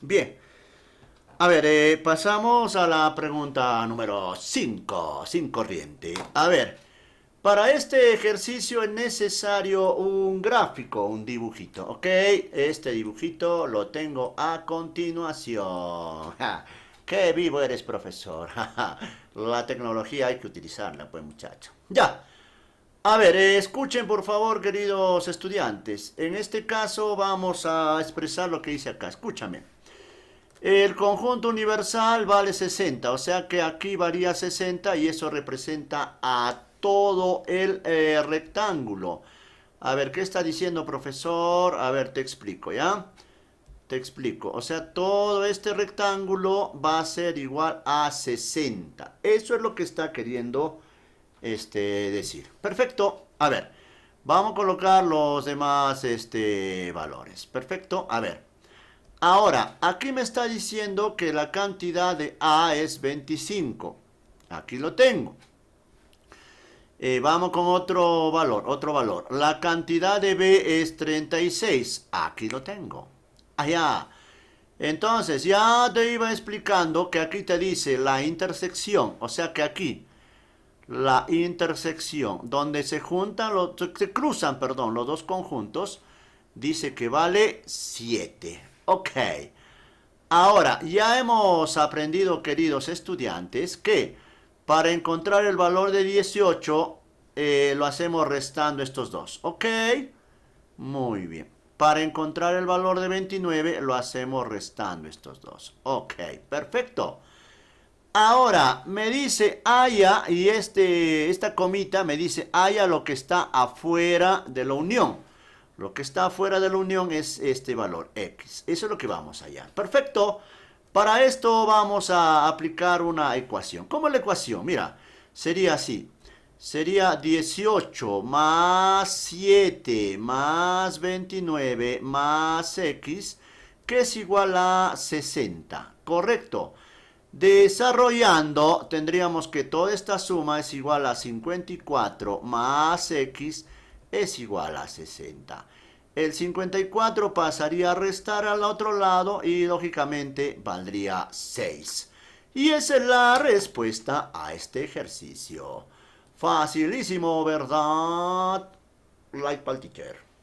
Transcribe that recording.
Bien. A ver, eh, pasamos a la pregunta número 5, sin corriente. A ver, para este ejercicio es necesario un gráfico, un dibujito, ¿ok? Este dibujito lo tengo a continuación. ¡Qué vivo eres, profesor! la tecnología hay que utilizarla, pues, muchacho. ¡Ya! A ver, eh, escuchen por favor, queridos estudiantes. En este caso vamos a expresar lo que dice acá. Escúchame. El conjunto universal vale 60, o sea que aquí varía 60 y eso representa a todo el eh, rectángulo. A ver, ¿qué está diciendo profesor? A ver, te explico, ¿ya? Te explico. O sea, todo este rectángulo va a ser igual a 60. Eso es lo que está queriendo este, decir. Perfecto. A ver, vamos a colocar los demás este, valores. Perfecto. A ver. Ahora, aquí me está diciendo que la cantidad de A es 25. Aquí lo tengo. Eh, vamos con otro valor, otro valor. La cantidad de B es 36. Aquí lo tengo. Allá. Ah, Entonces, ya te iba explicando que aquí te dice la intersección. O sea que aquí, la intersección, donde se juntan, se cruzan, perdón, los dos conjuntos, dice que vale 7. Ok. Ahora, ya hemos aprendido, queridos estudiantes, que para encontrar el valor de 18, eh, lo hacemos restando estos dos. ¿Ok? Muy bien. Para encontrar el valor de 29, lo hacemos restando estos dos. Ok, perfecto. Ahora, me dice haya, y este, esta comita me dice haya lo que está afuera de la unión. Lo que está fuera de la unión es este valor x. Eso es lo que vamos a hallar. Perfecto. Para esto vamos a aplicar una ecuación. ¿Cómo es la ecuación? Mira, sería así. Sería 18 más 7 más 29 más x, que es igual a 60. Correcto. Desarrollando, tendríamos que toda esta suma es igual a 54 más x, es igual a 60. El 54 pasaría a restar al otro lado y lógicamente valdría 6. Y esa es la respuesta a este ejercicio. Facilísimo, ¿verdad? Like para